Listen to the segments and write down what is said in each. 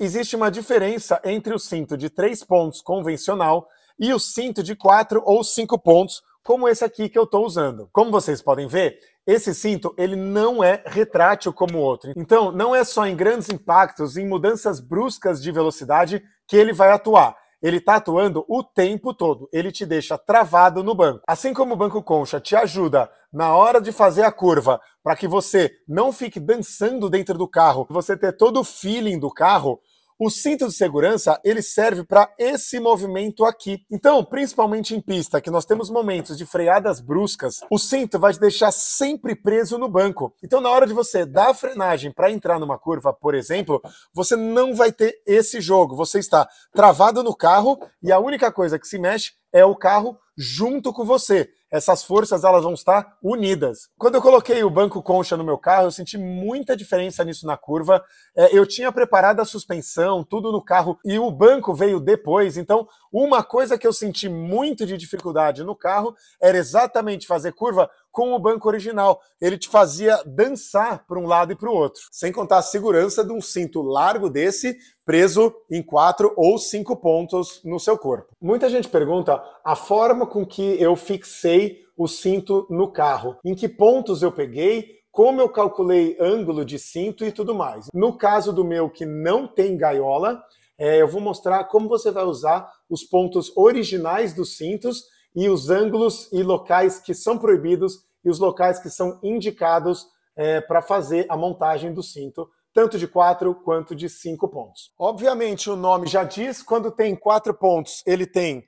Existe uma diferença entre o cinto de três pontos convencional e o cinto de quatro ou cinco pontos, como esse aqui que eu estou usando. Como vocês podem ver, esse cinto ele não é retrátil como o outro. Então, não é só em grandes impactos, em mudanças bruscas de velocidade que ele vai atuar. Ele está atuando o tempo todo. Ele te deixa travado no banco. Assim como o Banco Concha te ajuda na hora de fazer a curva para que você não fique dançando dentro do carro, você ter todo o feeling do carro, o cinto de segurança ele serve para esse movimento aqui. Então, principalmente em pista, que nós temos momentos de freadas bruscas, o cinto vai te deixar sempre preso no banco. Então, na hora de você dar a frenagem para entrar numa curva, por exemplo, você não vai ter esse jogo. Você está travado no carro e a única coisa que se mexe é o carro junto com você. Essas forças elas vão estar unidas. Quando eu coloquei o banco concha no meu carro, eu senti muita diferença nisso na curva. É, eu tinha preparado a suspensão, tudo no carro, e o banco veio depois. Então, uma coisa que eu senti muito de dificuldade no carro era exatamente fazer curva com o banco original. Ele te fazia dançar para um lado e para o outro. Sem contar a segurança de um cinto largo desse preso em quatro ou cinco pontos no seu corpo. Muita gente pergunta a forma com que eu fixei o cinto no carro, em que pontos eu peguei, como eu calculei ângulo de cinto e tudo mais. No caso do meu que não tem gaiola, é, eu vou mostrar como você vai usar os pontos originais dos cintos e os ângulos e locais que são proibidos e os locais que são indicados é, para fazer a montagem do cinto, tanto de quatro quanto de cinco pontos. Obviamente, o nome já diz, quando tem quatro pontos, ele tem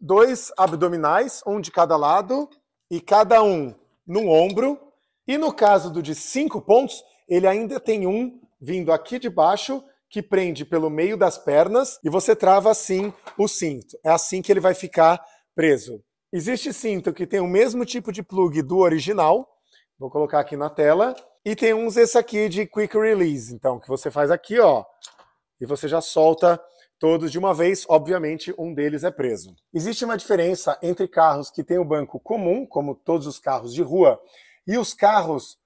dois abdominais, um de cada lado, e cada um no ombro. E no caso do de cinco pontos, ele ainda tem um vindo aqui de baixo que prende pelo meio das pernas e você trava assim o cinto. É assim que ele vai ficar preso. Existe cinto que tem o mesmo tipo de plug do original, vou colocar aqui na tela, e tem uns esse aqui de quick release, então, que você faz aqui, ó, e você já solta todos de uma vez, obviamente um deles é preso. Existe uma diferença entre carros que têm o banco comum, como todos os carros de rua, e os carros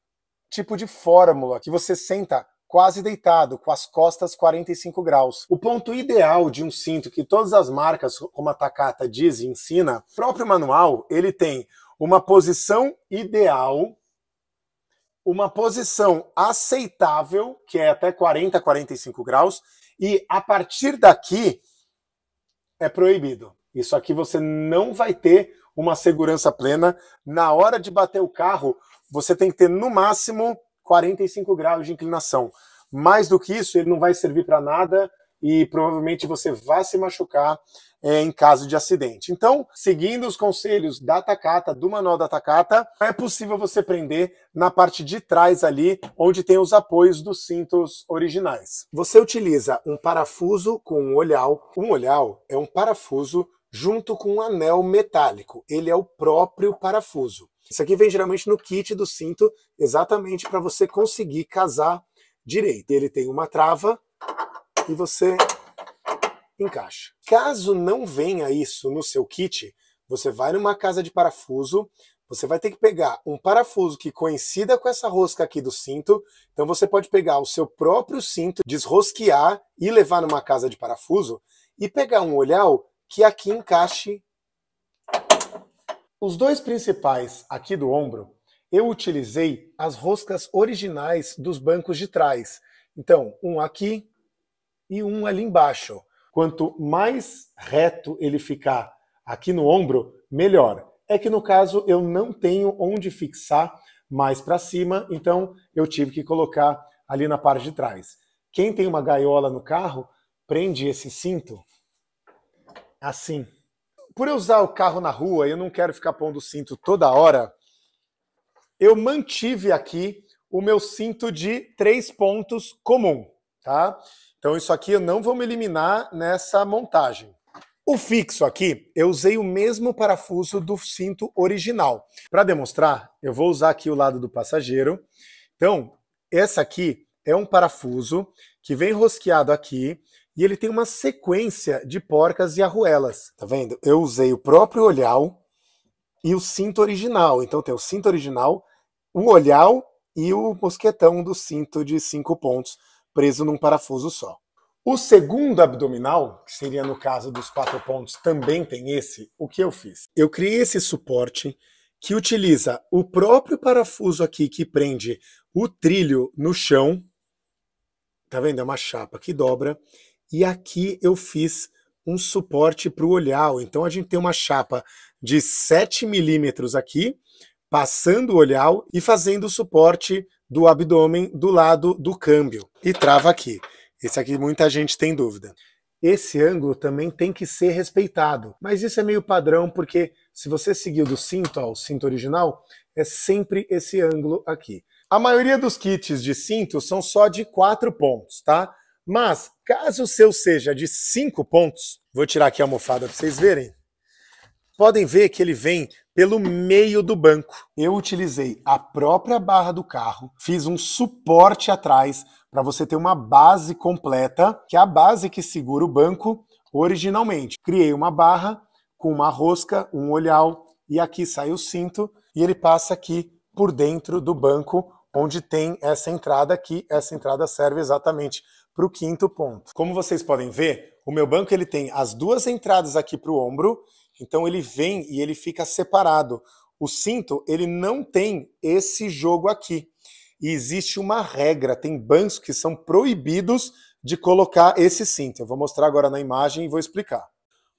tipo de fórmula, que você senta quase deitado, com as costas 45 graus. O ponto ideal de um cinto que todas as marcas, como a Takata diz e ensina, próprio manual, ele tem uma posição ideal, uma posição aceitável, que é até 40, 45 graus, e a partir daqui é proibido. Isso aqui você não vai ter uma segurança plena. Na hora de bater o carro, você tem que ter no máximo 45 graus de inclinação. Mais do que isso, ele não vai servir para nada e provavelmente você vai se machucar é, em caso de acidente. Então, seguindo os conselhos da Takata, do manual da Takata, é possível você prender na parte de trás ali, onde tem os apoios dos cintos originais. Você utiliza um parafuso com um olhal. Um olhal é um parafuso junto com um anel metálico. Ele é o próprio parafuso. Isso aqui vem geralmente no kit do cinto, exatamente para você conseguir casar direito. Ele tem uma trava e você encaixa. Caso não venha isso no seu kit, você vai numa casa de parafuso, você vai ter que pegar um parafuso que coincida com essa rosca aqui do cinto. Então você pode pegar o seu próprio cinto, desrosquear e levar numa casa de parafuso e pegar um olhal que aqui encaixe os dois principais aqui do ombro, eu utilizei as roscas originais dos bancos de trás. Então, um aqui e um ali embaixo. Quanto mais reto ele ficar aqui no ombro, melhor. É que no caso eu não tenho onde fixar mais para cima, então eu tive que colocar ali na parte de trás. Quem tem uma gaiola no carro, prende esse cinto assim. Por eu usar o carro na rua, eu não quero ficar pondo cinto toda hora. Eu mantive aqui o meu cinto de três pontos comum, tá? Então isso aqui eu não vou me eliminar nessa montagem. O fixo aqui, eu usei o mesmo parafuso do cinto original. Para demonstrar, eu vou usar aqui o lado do passageiro. Então, essa aqui é um parafuso que vem rosqueado aqui, e ele tem uma sequência de porcas e arruelas. Tá vendo? Eu usei o próprio olhal e o cinto original. Então tem o cinto original, o olhal e o mosquetão do cinto de cinco pontos preso num parafuso só. O segundo abdominal, que seria no caso dos quatro pontos, também tem esse. O que eu fiz? Eu criei esse suporte que utiliza o próprio parafuso aqui que prende o trilho no chão. Tá vendo? É uma chapa que dobra. E aqui eu fiz um suporte para o olhar. Então a gente tem uma chapa de 7 milímetros aqui, passando o olhar e fazendo o suporte do abdômen do lado do câmbio. E trava aqui. Esse aqui muita gente tem dúvida. Esse ângulo também tem que ser respeitado, mas isso é meio padrão porque se você seguir do cinto ao cinto original, é sempre esse ângulo aqui. A maioria dos kits de cinto são só de quatro pontos, tá? Mas, caso o seu seja de 5 pontos, vou tirar aqui a almofada para vocês verem, podem ver que ele vem pelo meio do banco. Eu utilizei a própria barra do carro, fiz um suporte atrás para você ter uma base completa, que é a base que segura o banco originalmente. Criei uma barra com uma rosca, um olhal, e aqui sai o cinto, e ele passa aqui por dentro do banco, onde tem essa entrada aqui. Essa entrada serve exatamente para o quinto ponto. Como vocês podem ver, o meu banco ele tem as duas entradas aqui para o ombro, então ele vem e ele fica separado. O cinto ele não tem esse jogo aqui. E existe uma regra, tem bancos que são proibidos de colocar esse cinto. Eu vou mostrar agora na imagem e vou explicar.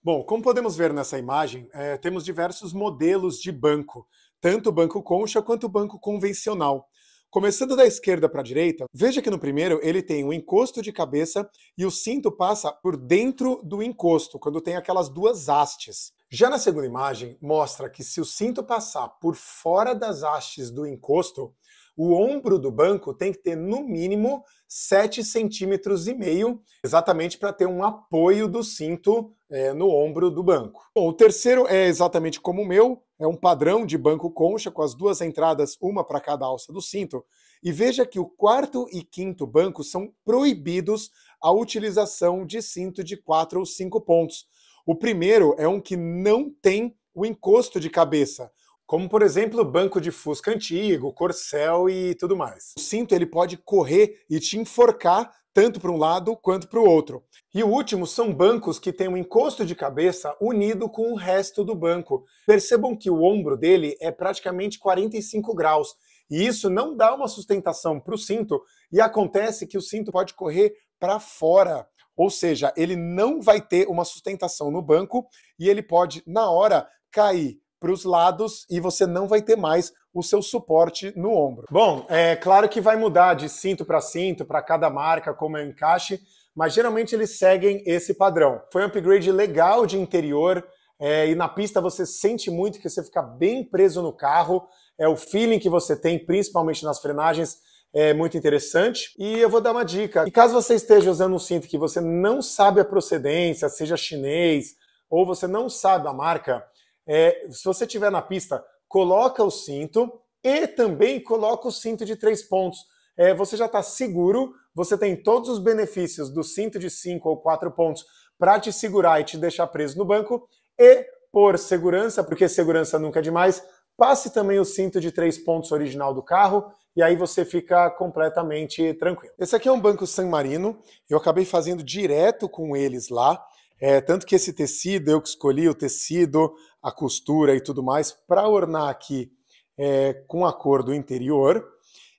Bom, como podemos ver nessa imagem, é, temos diversos modelos de banco, tanto o banco concha quanto o banco convencional. Começando da esquerda para a direita, veja que no primeiro ele tem o um encosto de cabeça e o cinto passa por dentro do encosto, quando tem aquelas duas hastes. Já na segunda imagem, mostra que se o cinto passar por fora das hastes do encosto, o ombro do banco tem que ter no mínimo 7,5 centímetros, e meio, exatamente para ter um apoio do cinto é, no ombro do banco. Bom, o terceiro é exatamente como o meu, é um padrão de banco concha com as duas entradas, uma para cada alça do cinto. E veja que o quarto e quinto banco são proibidos a utilização de cinto de quatro ou cinco pontos, o primeiro é um que não tem o encosto de cabeça, como por exemplo o banco de Fusca antigo, Corcel e tudo mais. O cinto ele pode correr e te enforcar tanto para um lado quanto para o outro. E o último são bancos que têm um encosto de cabeça unido com o resto do banco. Percebam que o ombro dele é praticamente 45 graus. E isso não dá uma sustentação para o cinto e acontece que o cinto pode correr para fora. Ou seja, ele não vai ter uma sustentação no banco e ele pode, na hora, cair para os lados e você não vai ter mais o seu suporte no ombro. Bom, é claro que vai mudar de cinto para cinto, para cada marca, como é o encaixe, mas geralmente eles seguem esse padrão. Foi um upgrade legal de interior, é, e na pista você sente muito que você fica bem preso no carro, é o feeling que você tem, principalmente nas frenagens, é muito interessante. E eu vou dar uma dica. E caso você esteja usando um cinto que você não sabe a procedência, seja chinês ou você não sabe a marca, é, se você estiver na pista, coloca o cinto e também coloca o cinto de três pontos. É, você já está seguro, você tem todos os benefícios do cinto de cinco ou quatro pontos para te segurar e te deixar preso no banco. E por segurança, porque segurança nunca é demais, passe também o cinto de três pontos original do carro e aí você fica completamente tranquilo. Esse aqui é um banco San Marino, eu acabei fazendo direto com eles lá, é, tanto que esse tecido, eu que escolhi o tecido, a costura e tudo mais, para ornar aqui é, com a cor do interior,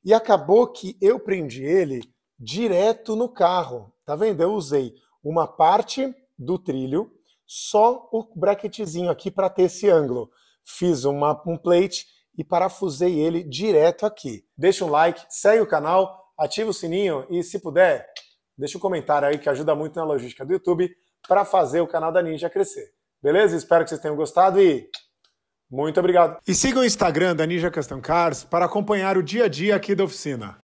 e acabou que eu prendi ele direto no carro, tá vendo? Eu usei uma parte do trilho, só o bracketzinho aqui para ter esse ângulo fiz uma, um plate e parafusei ele direto aqui. Deixa um like, segue o canal, ativa o sininho e, se puder, deixa um comentário aí que ajuda muito na logística do YouTube para fazer o canal da Ninja crescer. Beleza? Espero que vocês tenham gostado e muito obrigado. E siga o Instagram da Ninja Custom Cars para acompanhar o dia a dia aqui da oficina.